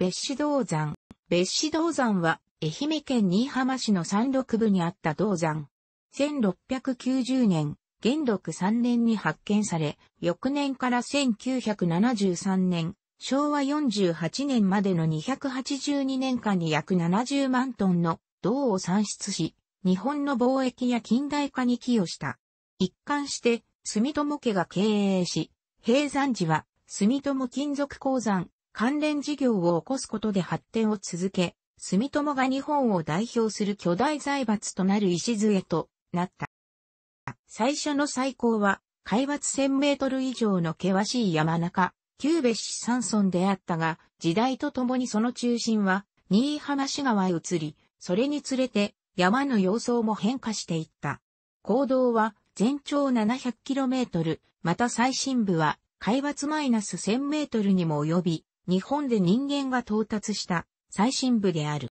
別紙銅山。別紙銅山は、愛媛県新居浜市の山麓部にあった銅山。1690年、元禄3年に発見され、翌年から1973年、昭和48年までの282年間に約70万トンの銅を産出し、日本の貿易や近代化に寄与した。一貫して、住友家が経営し、平山寺は、住友金属鉱山、関連事業を起こすことで発展を続け、住友が日本を代表する巨大財閥となる礎となった。最初の最高は、海抜1000メートル以上の険しい山中、旧別市山村であったが、時代とともにその中心は、新居浜市川へ移り、それにつれて山の様相も変化していった。行動は全長7 0 0トル、また最深部は海抜マイナス1 0 0 0ルにも及び、日本で人間が到達した最深部である。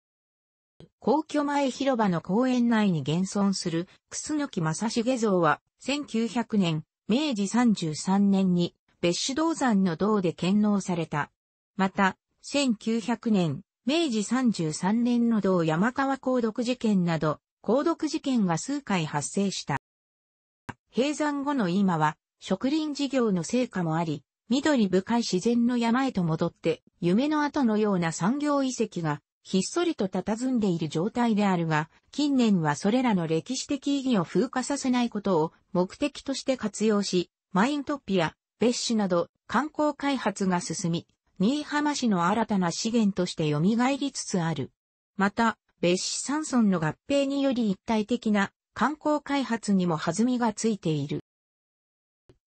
皇居前広場の公園内に現存する楠木正成像は1900年、明治33年に別種銅山の銅で建納された。また、1900年、明治33年の同山川鉱毒事件など、鉱毒事件が数回発生した。閉山後の今は、植林事業の成果もあり、緑深い自然の山へと戻って、夢の後のような産業遺跡が、ひっそりと佇んでいる状態であるが、近年はそれらの歴史的意義を風化させないことを目的として活用し、マイントピア、別種など観光開発が進み、新居浜市の新たな資源として蘇りつつある。また、別市山村の合併により一体的な観光開発にも弾みがついている。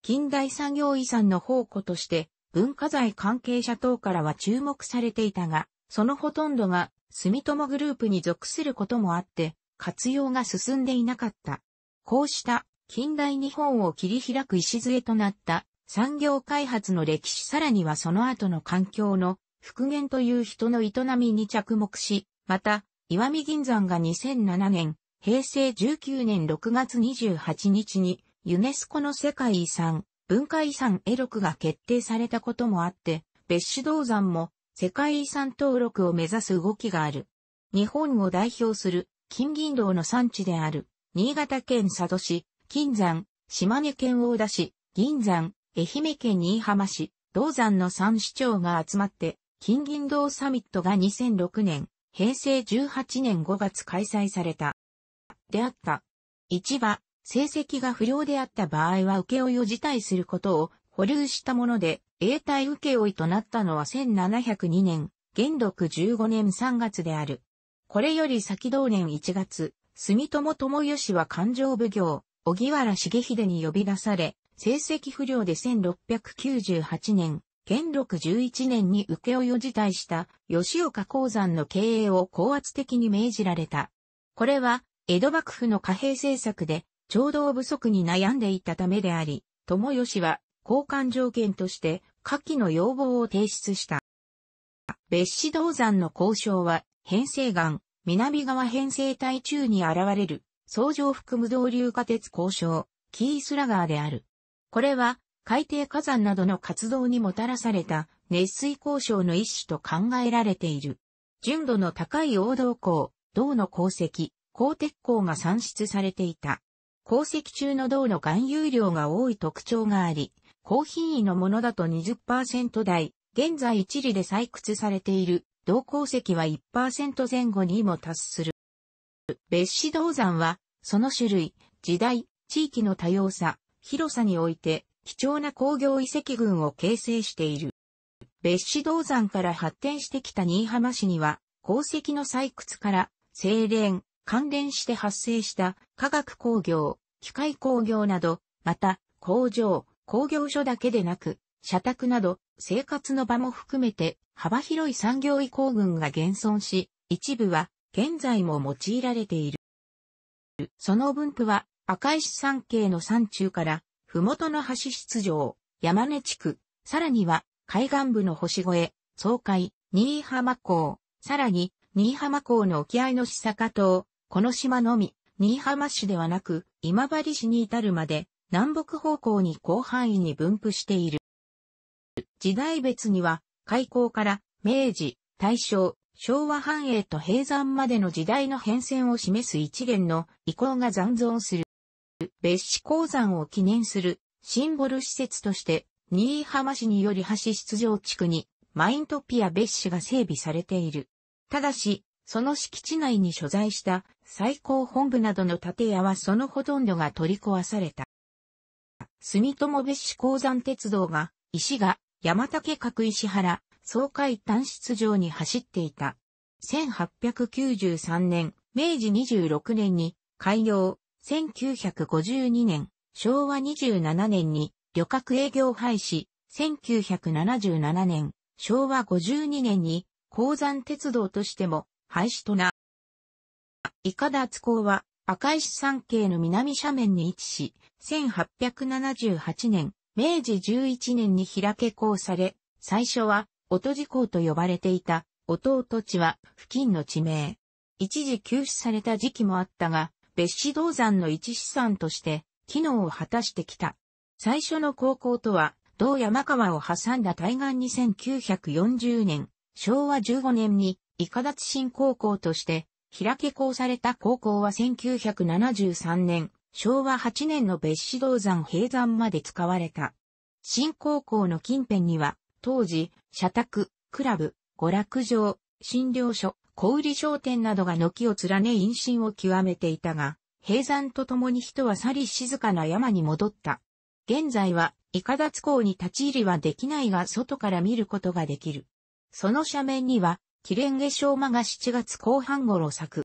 近代産業遺産の宝庫として文化財関係者等からは注目されていたが、そのほとんどが住友グループに属することもあって、活用が進んでいなかった。こうした近代日本を切り開く礎となった産業開発の歴史さらにはその後の環境の復元という人の営みに着目し、また、岩見銀山が2007年、平成19年6月28日にユネスコの世界遺産、文化遺産エロクが決定されたこともあって、別紙銅山も世界遺産登録を目指す動きがある。日本を代表する金銀銅の産地である、新潟県佐渡市、金山、島根県大田市、銀山、愛媛県新居浜市、銅山の三市長が集まって、金銀銅サミットが2006年、平成18年5月開催された。であった。市場、成績が不良であった場合は受け負を辞退することを保留したもので、永代受け負いとなったのは1702年、元禄15年3月である。これより先同年1月、住友友義は勘定奉行、小木原重秀に呼び出され、成績不良で1698年、元禄11年に受け負を辞退した吉岡鉱山の経営を高圧的に命じられた。これは、江戸幕府の貨幣政策で、調ど不足に悩んでいたためであり、友義は交換条件として下記の要望を提出した。別子銅山の交渉は、編成岩、南側編成帯中に現れる、相乗含む導流化鉄交渉、キースラガーである。これは、海底火山などの活動にもたらされた熱水交渉の一種と考えられている。純度の高い黄銅鉱、銅の鉱石、鉱鉄鉱が産出されていた。鉱石中の銅の含有量が多い特徴があり、高品位のものだと20%台、現在一里で採掘されている銅鉱石は1%前後にも達する。別紙銅山は、その種類、時代、地域の多様さ、広さにおいて、貴重な工業遺跡群を形成している。別紙銅山から発展してきた新居浜市には、鉱石の採掘から、精錬、関連して発生した化学工業、機械工業など、また工場、工業所だけでなく、社宅など生活の場も含めて幅広い産業移行群が現存し、一部は現在も用いられている。その分布は赤石山系の山中から麓の橋出場、山根地区、さらには海岸部の星越え、総海、新居浜港、さらに新居浜港の沖合の久坂島、この島のみ、新居浜市ではなく、今治市に至るまで、南北方向に広範囲に分布している。時代別には、開港から明治、大正、昭和繁栄と閉山までの時代の変遷を示す一元の遺構が残存する。別紙鉱山を記念するシンボル施設として、新居浜市により橋出場地区にマイントピア別紙が整備されている。ただし、その敷地内に所在した最高本部などの建屋はそのほとんどが取り壊された。住友別市鉱山鉄道が、石が山竹角石原、総会単出場に走っていた。1893年、明治26年に開業、1952年、昭和27年に旅客営業廃止、1977年、昭和52年に鉱山鉄道としても廃止とな伊香達港は赤石山系の南斜面に位置し、1878年、明治11年に開け港され、最初は、音寺港と呼ばれていた、音音地は付近の地名。一時休止された時期もあったが、別紙銅山の一資産として、機能を果たしてきた。最初の高校とは、同山川を挟んだ対岸に9 4 0年、昭和15年に、伊香達新高校として、開け校された高校は1973年、昭和8年の別子道山閉山まで使われた。新高校の近辺には、当時、社宅、クラブ、娯楽場、診療所、小売商店などが軒を連ね陰心を極めていたが、閉山と共に人は去り静かな山に戻った。現在は、いかだツ港に立ち入りはできないが外から見ることができる。その斜面には、キレンゲショウマが7月後半頃咲く。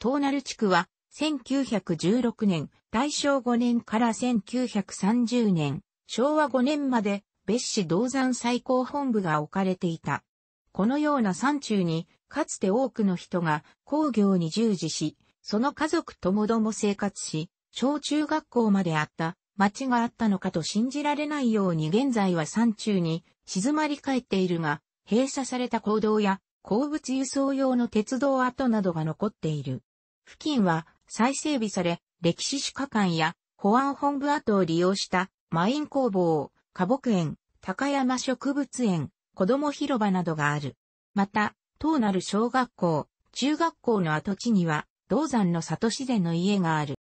東鳴地区は、1916年、大正5年から1930年、昭和5年まで、別市銅山最高本部が置かれていた。このような山中に、かつて多くの人が工業に従事し、その家族ともども生活し、小中学校まであった町があったのかと信じられないように現在は山中に静まり返っているが、閉鎖された行動や鉱物輸送用の鉄道跡などが残っている。付近は再整備され、歴史主家館や保安本部跡を利用したマイン工房、花木園、高山植物園、子供広場などがある。また、当なる小学校、中学校の跡地には、銅山の里自然の家がある。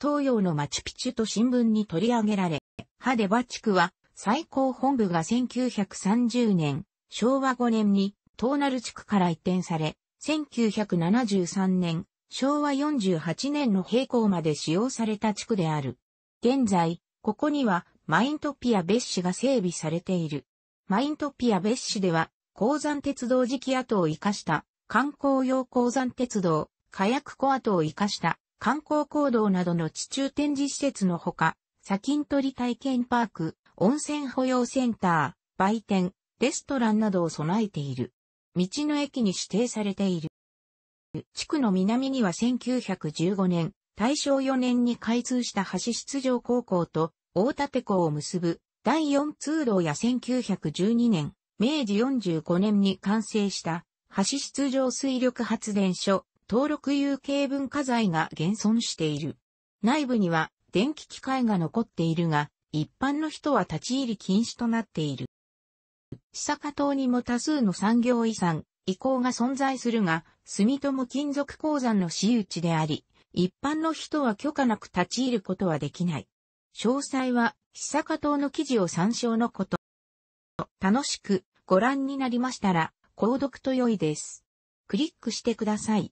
東洋のマチュピチュと新聞に取り上げられ、ハデバ地区は最高本部が1930年、昭和5年に東なる地区から移転され、1973年、昭和48年の閉校まで使用された地区である。現在、ここにはマイントピア別市が整備されている。マイントピア別市では、鉱山鉄道時期跡を生かした観光用鉱山鉄道、火薬庫跡を生かした観光行動などの地中展示施設のほか、砂金取り体験パーク、温泉保養センター、売店、レストランなどを備えている。道の駅に指定されている。地区の南には1915年、大正4年に開通した橋出場高校と大立校を結ぶ第4通路や1912年、明治45年に完成した橋出場水力発電所登録有形文化財が現存している。内部には電気機械が残っているが、一般の人は立ち入り禁止となっている。久坂島にも多数の産業遺産、遺構が存在するが、住友金属鉱山の私有地であり、一般の人は許可なく立ち入ることはできない。詳細は、久坂島の記事を参照のこと。楽しくご覧になりましたら、購読と良いです。クリックしてください。